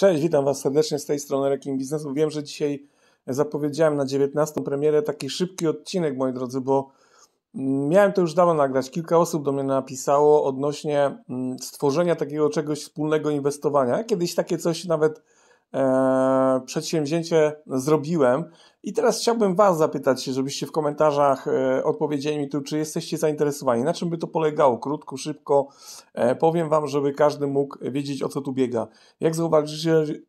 Cześć, witam Was serdecznie z tej strony Rekin Biznesu. Wiem, że dzisiaj zapowiedziałem na 19 premierę taki szybki odcinek, moi drodzy, bo mm, miałem to już dawno nagrać. Kilka osób do mnie napisało odnośnie mm, stworzenia takiego czegoś wspólnego inwestowania. Kiedyś takie coś nawet E, przedsięwzięcie zrobiłem. I teraz chciałbym Was zapytać, żebyście w komentarzach e, odpowiedzieli mi tu, czy jesteście zainteresowani. Na czym by to polegało? Krótko, szybko e, powiem Wam, żeby każdy mógł wiedzieć, o co tu biega. Jak,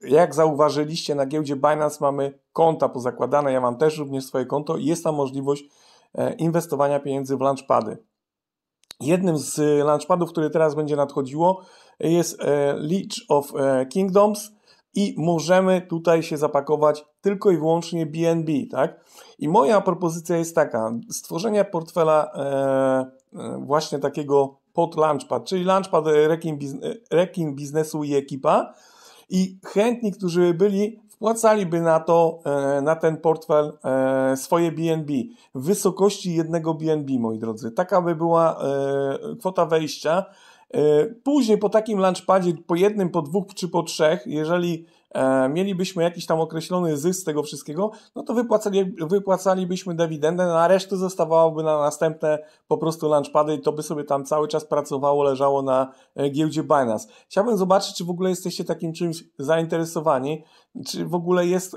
jak zauważyliście, na giełdzie Binance mamy konta pozakładane. Ja mam też również swoje konto i jest tam możliwość inwestowania pieniędzy w launchpady. Jednym z launchpadów, które teraz będzie nadchodziło, jest Leech of Kingdoms i możemy tutaj się zapakować tylko i wyłącznie BNB, tak? I moja propozycja jest taka, stworzenie portfela e, e właśnie takiego pod Launchpad, czyli Launchpad e, rekin, e, rekin biznesu i ekipa i chętni, którzy byli, wpłacaliby na to, e, na ten portfel e, E, swoje BNB w wysokości jednego BNB, moi drodzy. Taka by była e, kwota wejścia. E, później po takim lunchpadzie, po jednym, po dwóch czy po trzech, jeżeli mielibyśmy jakiś tam określony zysk z tego wszystkiego, no to wypłacali, wypłacalibyśmy dywidendę, no a resztę zostawałoby na następne po prostu lunchpady i to by sobie tam cały czas pracowało, leżało na giełdzie Binance. Chciałbym zobaczyć, czy w ogóle jesteście takim czymś zainteresowani, czy w ogóle jest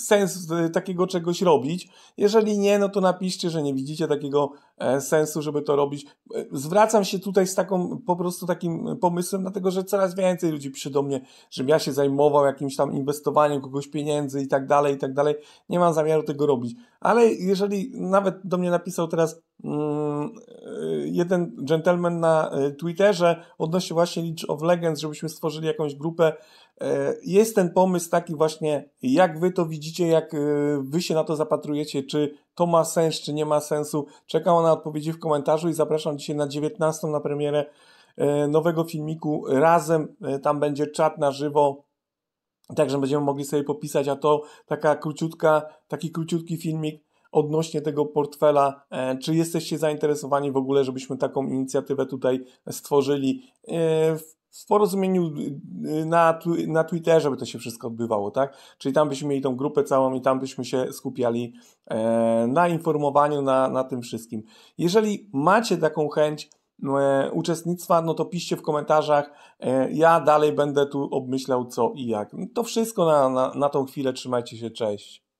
sens takiego czegoś robić. Jeżeli nie, no to napiszcie, że nie widzicie takiego e, sensu, żeby to robić. E, zwracam się tutaj z taką po prostu takim e, pomysłem, dlatego że coraz więcej ludzi przydo do mnie, żebym ja się zajmował jakimś tam inwestowaniem kogoś pieniędzy i tak dalej, i tak dalej. Nie mam zamiaru tego robić. Ale jeżeli nawet do mnie napisał teraz. Mm, Y, jeden gentleman na y, Twitterze odnośnie właśnie League of Legends, żebyśmy stworzyli jakąś grupę. Y, jest ten pomysł taki właśnie, jak wy to widzicie, jak wy się na to zapatrujecie, czy to ma sens, czy nie ma sensu. Czekam na odpowiedzi w komentarzu i zapraszam dzisiaj na 19 na premierę nowego filmiku razem. Tam będzie czat na żywo, także będziemy mogli sobie popisać, a to taka króciutka, taki króciutki filmik odnośnie tego portfela, e, czy jesteście zainteresowani w ogóle, żebyśmy taką inicjatywę tutaj stworzyli e, w porozumieniu e, na, na Twitterze by to się wszystko odbywało, tak? Czyli tam byśmy mieli tą grupę całą i tam byśmy się skupiali na informowaniu, na, na tym wszystkim. Jeżeli macie taką chęć uczestnictwa, no to piszcie w komentarzach. ja dalej będę tu obmyślał co i jak. To wszystko na, na, na tą chwilę. Trzymajcie się, cześć.